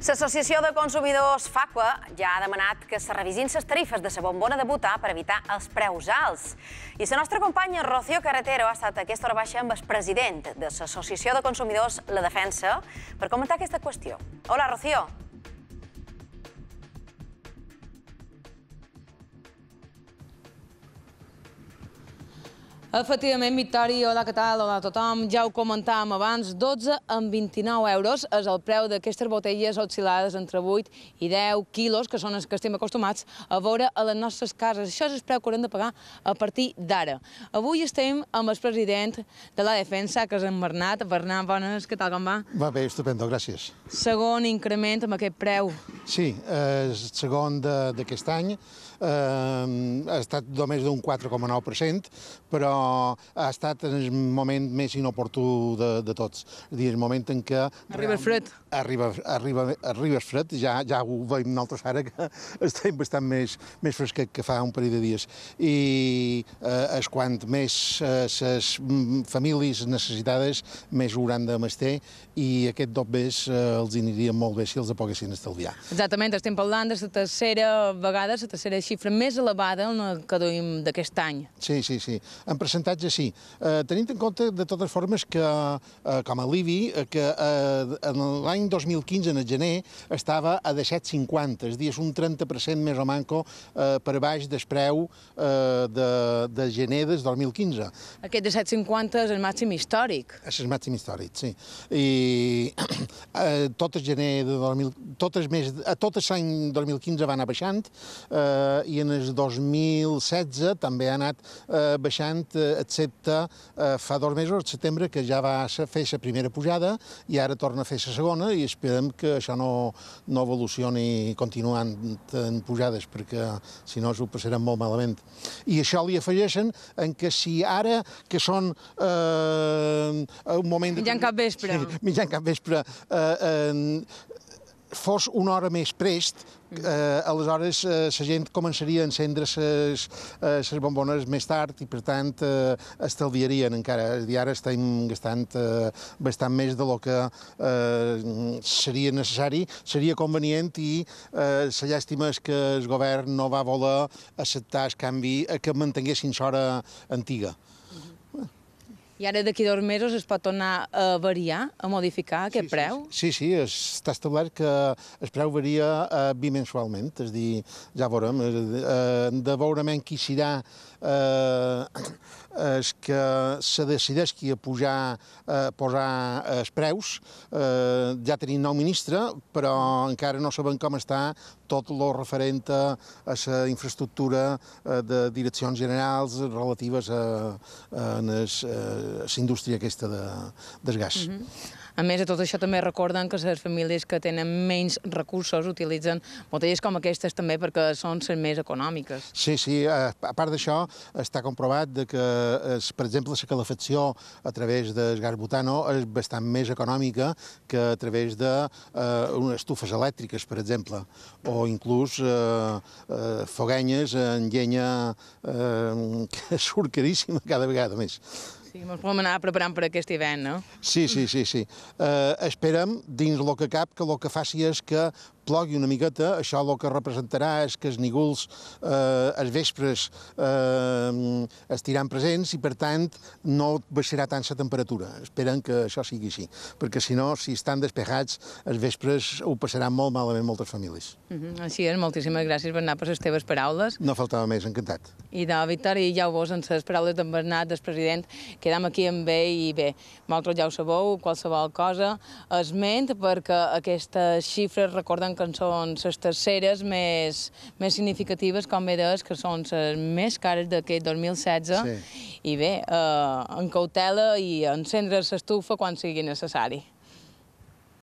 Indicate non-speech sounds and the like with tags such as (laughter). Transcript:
L'Associació de Consumidors FACUA ja ha demanat que se revisin les tarifes de la bombona de butà per evitar els preus alts. I la nostra companya Rocío Carretero ha estat a aquesta hora baixa amb el president de l'Associació de Consumidors La Defensa per comentar aquesta qüestió. Hola, Rocío. Hola. Efectivament, Victori, hola, què tal? Hola a tothom. Ja ho comentàvem abans, 12 amb 29 euros és el preu d'aquestes botelles oscil·lades entre 8 i 10 quilos, que són els que estem acostumats a veure a les nostres cases. Això és el preu que haurem de pagar a partir d'ara. Avui estem amb el president de la Defensa, que és en Bernat. Bernat, bones, què tal, com va? Va bé, estupendo, gràcies. Segon increment amb aquest preu. Sí, eh, segon d'aquest any. Ehm, ha estat només d'un 4,9%, però ha estat en el moment més inoportú de, de tots. És dir, el moment en què... Arriba el fred. Arriba, arriba, arriba el fred, ja, ja ho veiem nosaltres ara, que (laughs) estem bastant més, més fresquet que fa un parell de dies. I, eh, és quan més les eh, famílies necessitades més hauran de mester i aquest més eh, els aniria molt bé si els poguessin estalviar. Exactament, estem parlant de la tercera vegada, la tercera xifra més elevada que duim d'aquest any. Sí, sí, sí. En percentatge, sí. Eh, tenint en compte, de totes formes, que eh, com a l'IBI, eh, que eh, en l'any 2015, en el gener, estava a 17,50, és a dir, és un 30% més o manco eh, per baix del preu eh, de, de gener des del 2015. Aquest de 750 és el màxim històric. És el màxim històric, sí. I (clears throat) eh, tot el gener de 2000, tot el mes, a eh, tot l'any 2015 va anar baixant eh, i en el 2016 també ha anat eh, baixant, eh, excepte eh, fa dos mesos, el setembre, que ja va fer la primera pujada i ara torna a fer la segona i esperem que això no, no evolucioni continuant en pujades, perquè si no s'ho passarem molt malament. I això li afegeixen en que si ara, que són eh, un moment... De... Mitjan cap vespre. Sí, mitjan cap vespre. Eh, eh, fos una hora més prest, eh, aleshores eh, la gent començaria a encendre les eh, bombones més tard i, per tant, eh, estalviarien encara. I ara estem gastant eh, bastant més de lo que eh, seria necessari, seria convenient i eh, la llàstima és que el govern no va voler acceptar el canvi eh, que mantinguessin l'hora antiga. I ara d'aquí dos mesos es pot tornar a variar, a modificar aquest sí, preu? Sí, sí, sí està establert que el preu varia eh, bimensualment, és a dir, ja veurem, eh, eh de veurement qui serà eh, és que se decideix qui a pujar, eh, posar els preus. Eh, ja tenim nou ministre, però encara no sabem com està tot lo referent a la infraestructura eh, de direccions generals relatives a, a, les, eh, a la indústria aquesta de, del gas. Mm -hmm. A més, a tot això també recorden que les famílies que tenen menys recursos utilitzen botelles com aquestes també perquè són les més econòmiques. Sí, sí. A part d'això, està comprovat de que, per exemple, la calefacció a través del gas butano és bastant més econòmica que a través d'unes eh, estufes elèctriques, per exemple, o inclús eh, eh, foguenyes en llenya eh, (laughs) que surt caríssima cada vegada més. Sí, ens podem anar preparant per aquest event, no? Sí, sí, sí, sí. Uh, eh, esperem, dins el que cap, que el que faci és que plogui una miqueta, això el que representarà és que els niguls eh, els vespres eh, estiran presents i, per tant, no baixarà tant la temperatura. Esperen que això sigui així, perquè si no, si estan despejats, els vespres ho passaran molt malament moltes famílies. Mm -hmm. Així és, moltíssimes gràcies, Bernat, per les teves paraules. No faltava més, encantat. I de Victòria, i ja ho veus, en les paraules d'en Bernat, del president, quedam aquí amb ell i bé, moltes ja ho sabeu, qualsevol cosa esment, perquè aquestes xifres recorden que cançons, les terceres més, més significatives, com bé deus, que són les més cares d'aquest 2016. Sí. I bé, eh, en cautela i encendre l'estufa quan sigui necessari.